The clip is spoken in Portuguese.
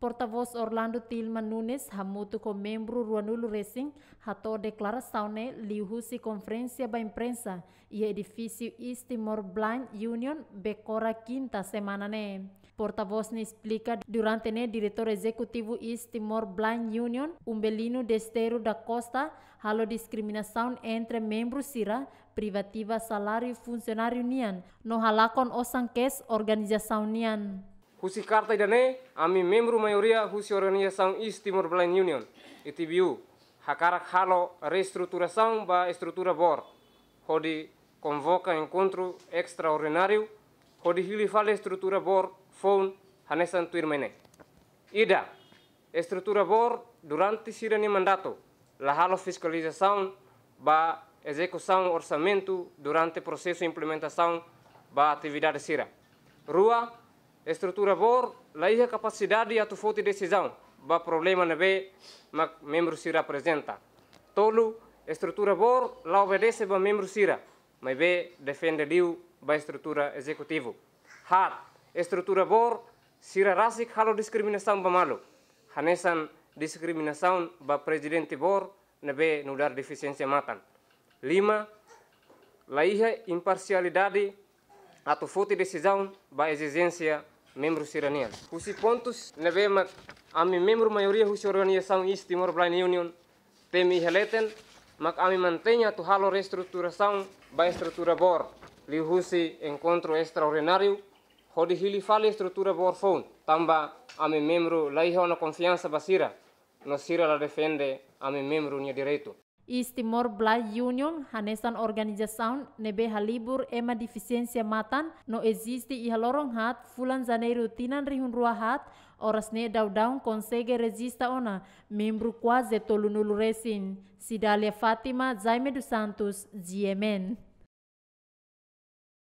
Portavoz Orlando Tilman Nunes hamutu ko membro Ruanulu Racing hato deklara ne lihusi konferensia ba imprensa i edifício East Timor Blanc Union bekora quinta semana ne. Portavoz ne explica durante ne diretor executivo East Timor Blanc Union Umbelino Destero da Costa halo discriminação entre membru sira privativa salario funcionario nian no halakon kes organização nian. Husi Kartaidane, ami membro maioria Husi Organização East Timor Blind Union, ETBU, Hakarak Halo Reestruturação da Estrutura BOR, Hodi convoca encontro extraordinário, Hodi Hilifale Estrutura BOR, Fon, Hanesan Tuirmene. Ida, Estrutura BOR, durante sirene mandato, la Halo Fiscalização da Execução Orçamento durante processo de implementação da atividade SIRA. Rua, estrutura bor laia capacidade a tufoti decisão ba problema na be ma membro representa, apresenta tolo estrutura bor la obedece ba membro sira mas be defende liu ba estrutura executivo hat estrutura bor sira rasik halo discriminação ba malo hanesan discriminação ba presidente bor na be nudar deficiência matan lima laia imparcialidade a forte decisão ba exigência membros iranianos. Os pontos nevema a mi membro maioria russa organização East Timor Blind Union temi reletem, mak a mi mantenha a halo reestruturação ba estrutura bor li russe encontro extraordinário hodi hili a estrutura bor fon tamba a mi membro laiha na confiança basira no sira la defende a mi membro nia direito. East Timor Blood Union, hanesan organisasaun nebe halibur ema defisiensia matan, no existi ihalorong lorong hat, fulan zanei rutinan rihun ruah hat, oras ne daudão konsege resista ona, membru quase tolunulu resin. Sidalia Fatima Jaime dos Santos, GMN.